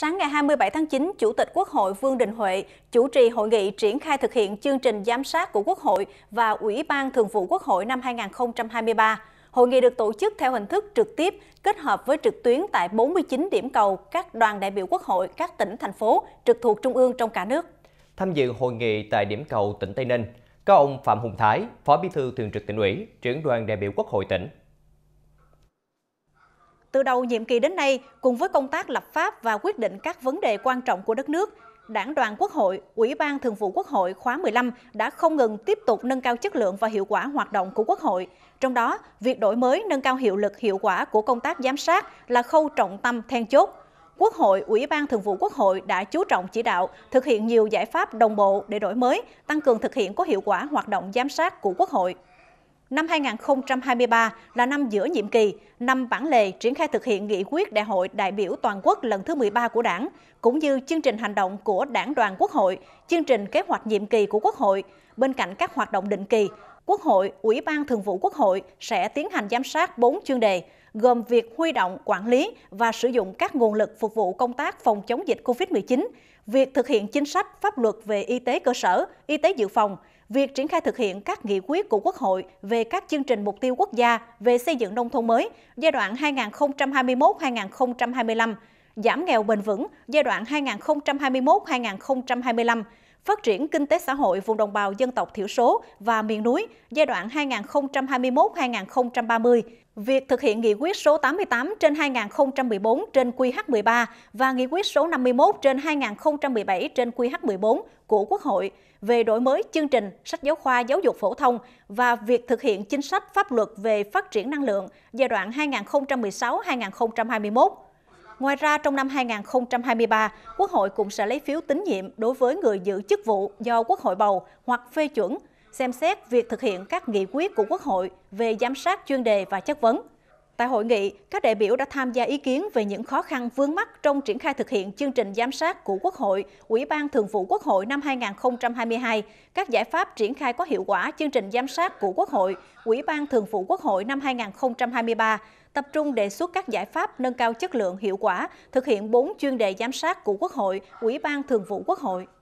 Sáng ngày 27 tháng 9, Chủ tịch Quốc hội Vương Đình Huệ chủ trì hội nghị triển khai thực hiện chương trình giám sát của Quốc hội và Ủy ban Thường vụ Quốc hội năm 2023. Hội nghị được tổ chức theo hình thức trực tiếp kết hợp với trực tuyến tại 49 điểm cầu các đoàn đại biểu Quốc hội các tỉnh, thành phố trực thuộc Trung ương trong cả nước. Tham dự hội nghị tại điểm cầu tỉnh Tây Ninh, có ông Phạm Hùng Thái, Phó Bí thư Thường trực tỉnh ủy, trưởng đoàn đại biểu Quốc hội tỉnh từ đầu nhiệm kỳ đến nay, cùng với công tác lập pháp và quyết định các vấn đề quan trọng của đất nước, Đảng đoàn Quốc hội, Ủy ban Thường vụ Quốc hội khóa 15 đã không ngừng tiếp tục nâng cao chất lượng và hiệu quả hoạt động của Quốc hội. Trong đó, việc đổi mới nâng cao hiệu lực hiệu quả của công tác giám sát là khâu trọng tâm then chốt. Quốc hội, Ủy ban Thường vụ Quốc hội đã chú trọng chỉ đạo thực hiện nhiều giải pháp đồng bộ để đổi mới, tăng cường thực hiện có hiệu quả hoạt động giám sát của Quốc hội. Năm 2023 là năm giữa nhiệm kỳ, năm bản lề triển khai thực hiện nghị quyết đại hội đại biểu toàn quốc lần thứ 13 của đảng, cũng như chương trình hành động của đảng đoàn quốc hội, chương trình kế hoạch nhiệm kỳ của quốc hội. Bên cạnh các hoạt động định kỳ, Quốc hội, Ủy ban Thường vụ Quốc hội sẽ tiến hành giám sát 4 chuyên đề, gồm việc huy động, quản lý và sử dụng các nguồn lực phục vụ công tác phòng chống dịch COVID-19, việc thực hiện chính sách pháp luật về y tế cơ sở, y tế dự phòng, việc triển khai thực hiện các nghị quyết của Quốc hội về các chương trình mục tiêu quốc gia về xây dựng nông thôn mới giai đoạn 2021-2025, giảm nghèo bền vững giai đoạn 2021-2025, phát triển kinh tế xã hội vùng đồng bào dân tộc thiểu số và miền núi giai đoạn 2021-2030, việc thực hiện nghị quyết số 88 trên 2014 trên QH13 và nghị quyết số 51 trên 2017 trên QH14 của Quốc hội về đổi mới chương trình sách giáo khoa giáo dục phổ thông và việc thực hiện chính sách pháp luật về phát triển năng lượng giai đoạn 2016-2021 Ngoài ra, trong năm 2023, Quốc hội cũng sẽ lấy phiếu tín nhiệm đối với người giữ chức vụ do Quốc hội bầu hoặc phê chuẩn, xem xét việc thực hiện các nghị quyết của Quốc hội về giám sát chuyên đề và chất vấn, Tại hội nghị, các đại biểu đã tham gia ý kiến về những khó khăn vướng mắt trong triển khai thực hiện chương trình giám sát của Quốc hội, Ủy ban Thường vụ Quốc hội năm 2022, các giải pháp triển khai có hiệu quả chương trình giám sát của Quốc hội, Ủy ban Thường vụ Quốc hội năm 2023, tập trung đề xuất các giải pháp nâng cao chất lượng hiệu quả, thực hiện 4 chuyên đề giám sát của Quốc hội, Ủy ban Thường vụ Quốc hội.